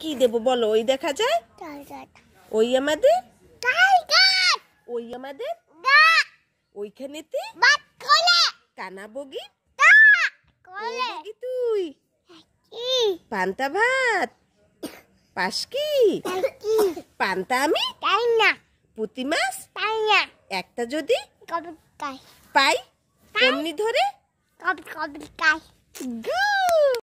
কি দেবো বলো ওই দেখা যায় ওই আমাদের ওই আমাদের ওইখানেতে কানা বগি তুই পান্তা ভাত পাস কি পান্তা আমি তাই না পুঁতি মাছ পাই না একটা যদি পাই এমনি ধরে গুড